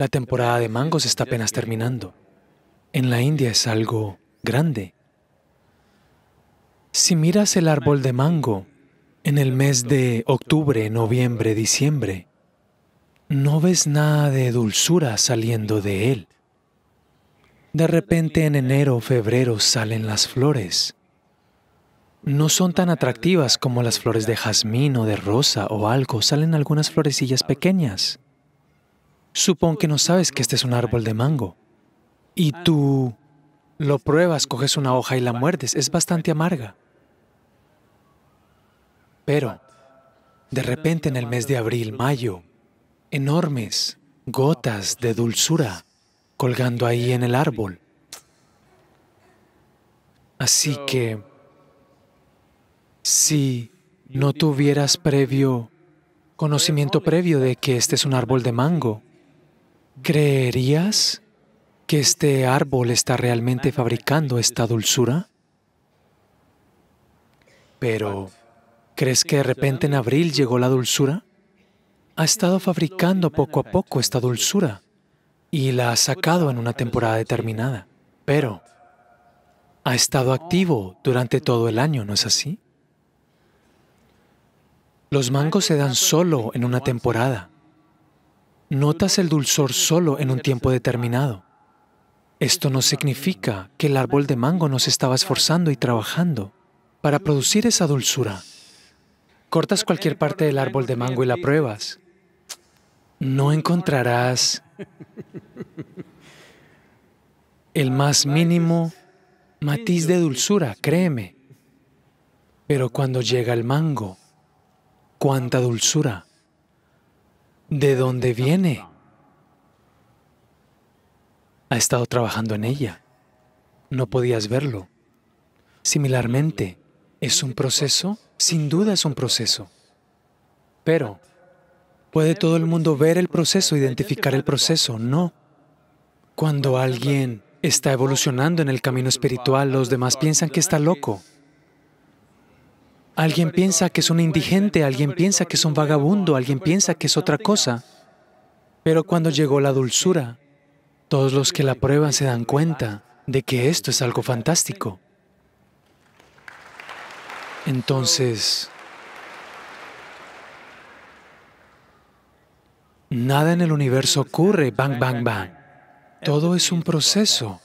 La temporada de mangos está apenas terminando. En la India es algo grande. Si miras el árbol de mango en el mes de octubre, noviembre, diciembre, no ves nada de dulzura saliendo de él. De repente en enero o febrero salen las flores. No son tan atractivas como las flores de jazmín o de rosa o algo, salen algunas florecillas pequeñas. Supón que no sabes que este es un árbol de mango. Y tú lo pruebas, coges una hoja y la muerdes. Es bastante amarga. Pero, de repente en el mes de abril, mayo, enormes gotas de dulzura colgando ahí en el árbol. Así que, si no tuvieras previo conocimiento previo de que este es un árbol de mango, ¿Creerías que este árbol está realmente fabricando esta dulzura? Pero, ¿crees que de repente en abril llegó la dulzura? Ha estado fabricando poco a poco esta dulzura y la ha sacado en una temporada determinada. Pero, ha estado activo durante todo el año, ¿no es así? Los mangos se dan solo en una temporada. Notas el dulzor solo en un tiempo determinado. Esto no significa que el árbol de mango nos estaba esforzando y trabajando para producir esa dulzura. Cortas cualquier parte del árbol de mango y la pruebas. No encontrarás el más mínimo matiz de dulzura, créeme. Pero cuando llega el mango, cuánta dulzura de dónde viene. Ha estado trabajando en ella. No podías verlo. Similarmente, ¿es un proceso? Sin duda es un proceso. Pero, ¿puede todo el mundo ver el proceso, identificar el proceso? No. Cuando alguien está evolucionando en el camino espiritual, los demás piensan que está loco. Alguien piensa que es un indigente, alguien piensa que es un vagabundo, alguien piensa que es otra cosa. Pero cuando llegó la dulzura, todos los que la prueban se dan cuenta de que esto es algo fantástico. Entonces, nada en el universo ocurre, bang, bang, bang. Todo es un proceso.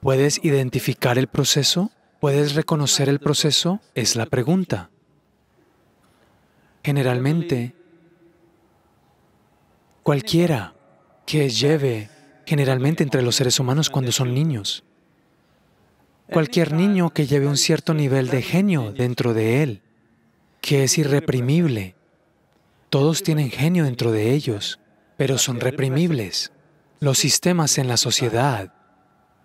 ¿Puedes identificar el proceso? ¿Puedes reconocer el proceso? Es la pregunta. Generalmente, cualquiera que lleve, generalmente entre los seres humanos cuando son niños, cualquier niño que lleve un cierto nivel de genio dentro de él, que es irreprimible, todos tienen genio dentro de ellos, pero son reprimibles. Los sistemas en la sociedad,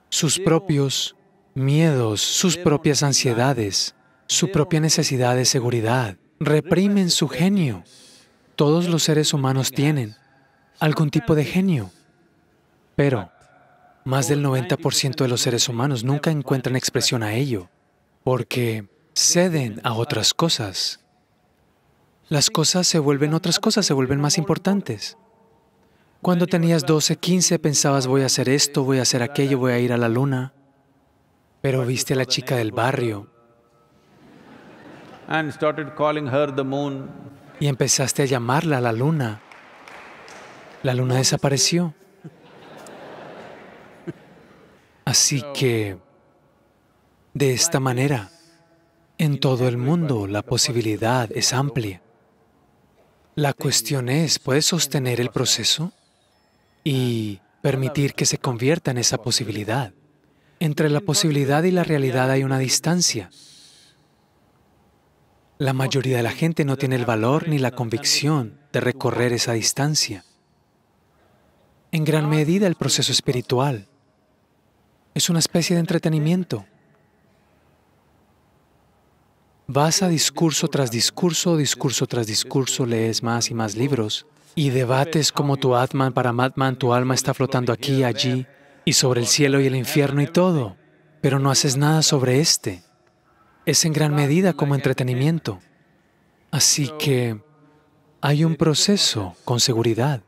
sus propios miedos, sus propias ansiedades, su propia necesidad de seguridad. Reprimen su genio. Todos los seres humanos tienen algún tipo de genio, pero más del 90% de los seres humanos nunca encuentran expresión a ello, porque ceden a otras cosas. Las cosas se vuelven otras cosas, se vuelven más importantes. Cuando tenías 12, 15, pensabas voy a hacer esto, voy a hacer aquello, voy a ir a la luna pero viste a la chica del barrio y empezaste a llamarla la luna. La luna desapareció. Así que, de esta manera, en todo el mundo la posibilidad es amplia. La cuestión es, ¿puedes sostener el proceso y permitir que se convierta en esa posibilidad? Entre la posibilidad y la realidad hay una distancia. La mayoría de la gente no tiene el valor ni la convicción de recorrer esa distancia. En gran medida el proceso espiritual es una especie de entretenimiento. Vas a discurso tras discurso, discurso tras discurso, lees más y más libros y debates como tu Atman, para madman tu alma está flotando aquí, allí, y sobre el cielo y el infierno y todo, pero no haces nada sobre este. Es en gran medida como entretenimiento. Así que hay un proceso con seguridad.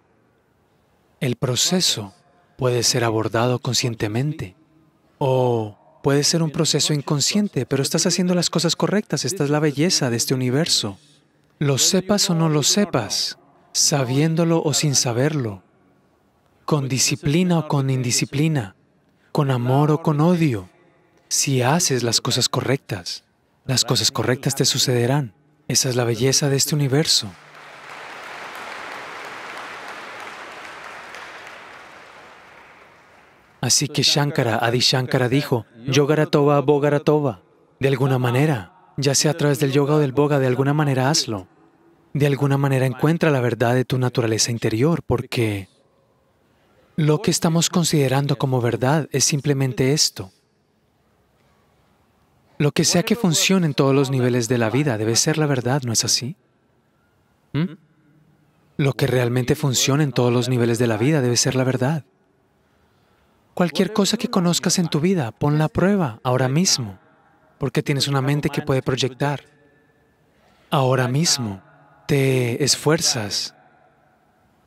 El proceso puede ser abordado conscientemente o puede ser un proceso inconsciente, pero estás haciendo las cosas correctas, esta es la belleza de este universo. Lo sepas o no lo sepas, sabiéndolo o sin saberlo, con disciplina o con indisciplina, con amor o con odio, si haces las cosas correctas, las cosas correctas te sucederán. Esa es la belleza de este universo. Así que Shankara, Adi Shankara dijo, Yogaratova, Bogaratova, de alguna manera, ya sea a través del yoga o del boga, de alguna manera hazlo. De alguna manera encuentra la verdad de tu naturaleza interior, porque lo que estamos considerando como verdad es simplemente esto. Lo que sea que funcione en todos los niveles de la vida debe ser la verdad, ¿no es así? ¿Mm? Lo que realmente funciona en todos los niveles de la vida debe ser la verdad. Cualquier cosa que conozcas en tu vida, ponla a prueba ahora mismo, porque tienes una mente que puede proyectar. Ahora mismo te esfuerzas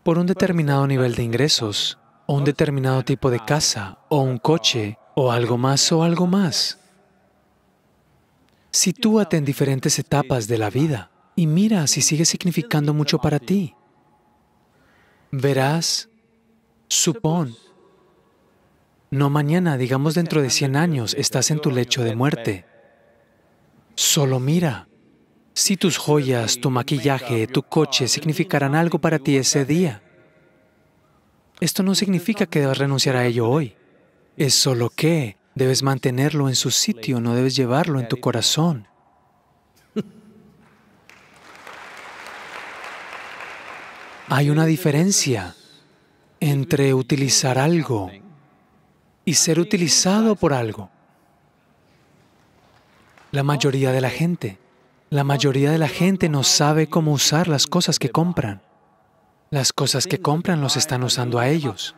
por un determinado nivel de ingresos o un determinado tipo de casa, o un coche, o algo más, o algo más. Sitúate en diferentes etapas de la vida y mira si sigue significando mucho para ti. Verás, supón, no mañana, digamos dentro de 100 años, estás en tu lecho de muerte. Solo mira si tus joyas, tu maquillaje, tu coche significarán algo para ti ese día. Esto no significa que debas renunciar a ello hoy. Es solo que debes mantenerlo en su sitio, no debes llevarlo en tu corazón. Hay una diferencia entre utilizar algo y ser utilizado por algo. La mayoría de la gente, la mayoría de la gente no sabe cómo usar las cosas que compran. Las cosas que compran los están usando a ellos.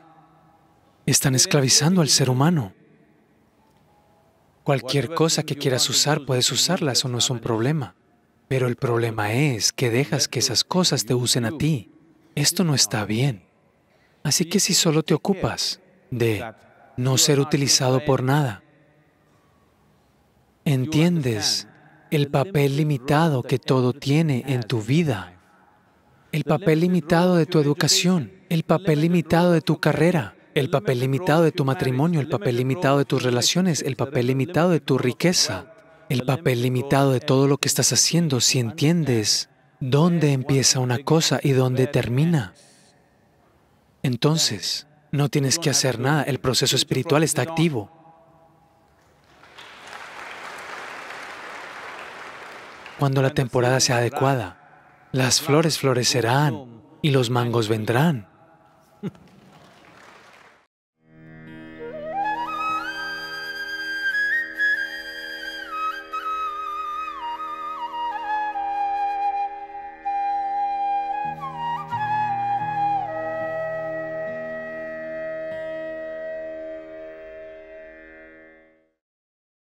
Están esclavizando al ser humano. Cualquier cosa que quieras usar, puedes usarla, eso no es un problema. Pero el problema es que dejas que esas cosas te usen a ti. Esto no está bien. Así que si solo te ocupas de no ser utilizado por nada, entiendes el papel limitado que todo tiene en tu vida el papel limitado de tu educación, el papel limitado de tu carrera, el papel limitado de tu matrimonio, el papel limitado de tus relaciones, el papel limitado de tu riqueza, el papel limitado de todo lo que estás haciendo si entiendes dónde empieza una cosa y dónde termina. Entonces, no tienes que hacer nada, el proceso espiritual está activo. Cuando la temporada sea adecuada, las flores florecerán y los mangos vendrán.